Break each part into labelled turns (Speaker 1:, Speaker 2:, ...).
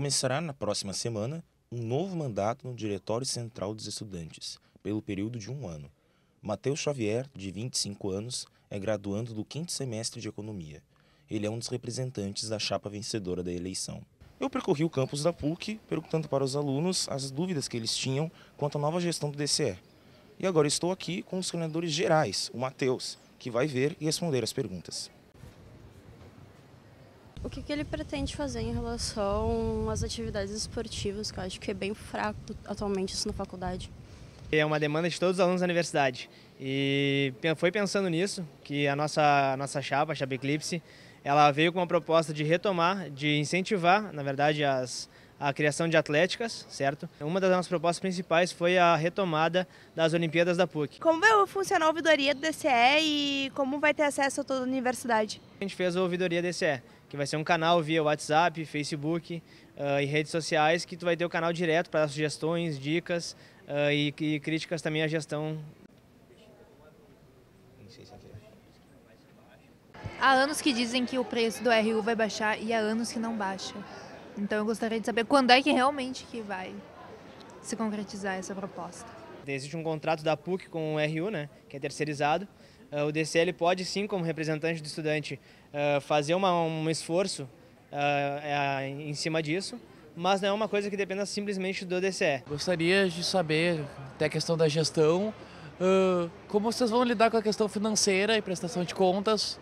Speaker 1: Começará na próxima semana um novo mandato no Diretório Central dos Estudantes, pelo período de um ano. Matheus Xavier, de 25 anos, é graduando do quinto semestre de Economia. Ele é um dos representantes da chapa vencedora da eleição. Eu percorri o campus da PUC perguntando para os alunos as dúvidas que eles tinham quanto à nova gestão do DCE. E agora estou aqui com os coordenadores gerais, o Matheus, que vai ver e responder as perguntas
Speaker 2: o que, que, ele pretende fazer em relação às atividades esportivas, que eu acho que é bem fraco atualmente isso na faculdade.
Speaker 3: É uma demanda de todos os alunos da universidade. E foi pensando nisso que a nossa, a nossa chapa, a Chapa Eclipse, ela veio com uma proposta de retomar, de incentivar, na verdade, as, a criação de atléticas, certo? Uma das nossas propostas principais foi a retomada das Olimpíadas da PUC.
Speaker 4: Como vai funcionar a ouvidoria do DCE e como vai ter acesso a toda a universidade?
Speaker 3: A gente fez a ouvidoria do DCE que vai ser um canal via WhatsApp, Facebook uh, e redes sociais, que tu vai ter o canal direto para sugestões, dicas uh, e, e, críticas também à gestão.
Speaker 4: Há anos que dizem que o preço do RU vai baixar e há anos que não baixa. Então eu gostaria de saber quando é que realmente que vai se concretizar essa proposta.
Speaker 3: Existe um contrato da PUC com o RU, né, que é terceirizado, ah, o DCL pode sim, como representante do estudante, ah, fazer uma, um esforço ah, é, em cima disso, mas não é uma coisa que dependa simplesmente do DCE. Gostaria de saber, até a questão da gestão, como vocês vão lidar com a questão financeira e prestação de contas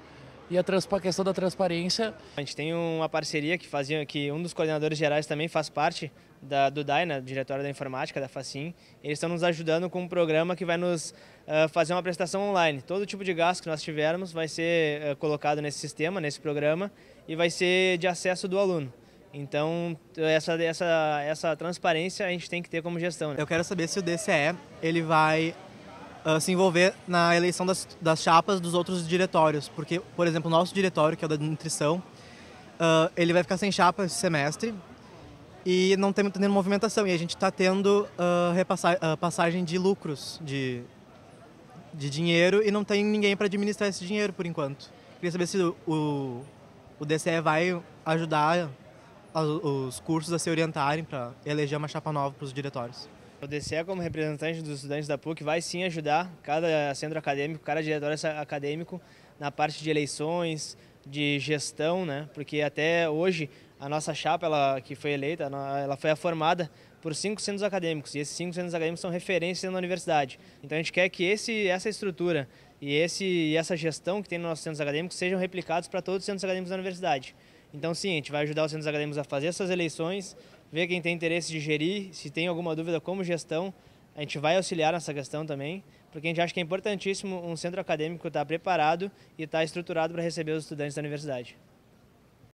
Speaker 2: e a, a, questão da transparência.
Speaker 3: A gente tem uma parceria que fazia que um dos coordenadores gerais também faz parte da, do Daina, né, Diretório da Informática, da Facim. Eles estão nos ajudando com um programa que vai nos uh, fazer uma prestação online. Todo tipo de gasto que nós tivermos vai ser uh, colocado nesse sistema, nesse programa, e vai ser de acesso do aluno. Então,
Speaker 2: essa, essa, essa transparência a gente tem que ter como gestão. Né? Eu quero saber se o DCE ele vai ah, se envolver na eleição das, das chapas dos outros diretórios, porque, por exemplo, o nosso diretório, que é o da nutrição, uh, ele vai ficar sem chapa esse semestre e não tem muita movimentação. E a gente está tendo uh, ah, repassar, passagem de lucros, de, de dinheiro, e não tem ninguém para administrar esse dinheiro por enquanto. Queria saber se o, o, o DCE vai ajudar os cursos a se orientarem para eleger uma chapa nova para os diretórios. O DCE, é como representante dos estudantes
Speaker 3: da PUC, vai sim ajudar cada centro acadêmico, cada diretor acadêmico na parte de eleições, de gestão, né? porque até hoje a nossa chapa ela, que foi eleita, ela foi formada por cinco centros acadêmicos, e esses cinco centros acadêmicos são referência na universidade. Então a gente quer que esse, essa estrutura e, esse, e essa gestão que tem nos nossos centros acadêmicos sejam replicados para todos os centros acadêmicos da universidade. Então, sim, a gente vai ajudar os centros acadêmicos a fazer essas eleições, ver quem tem interesse de gerir, se tem alguma dúvida como gestão, a gente vai auxiliar nessa questão também, porque a gente acha que é importantíssimo um centro acadêmico estar preparado e estar estruturado para receber os estudantes da universidade.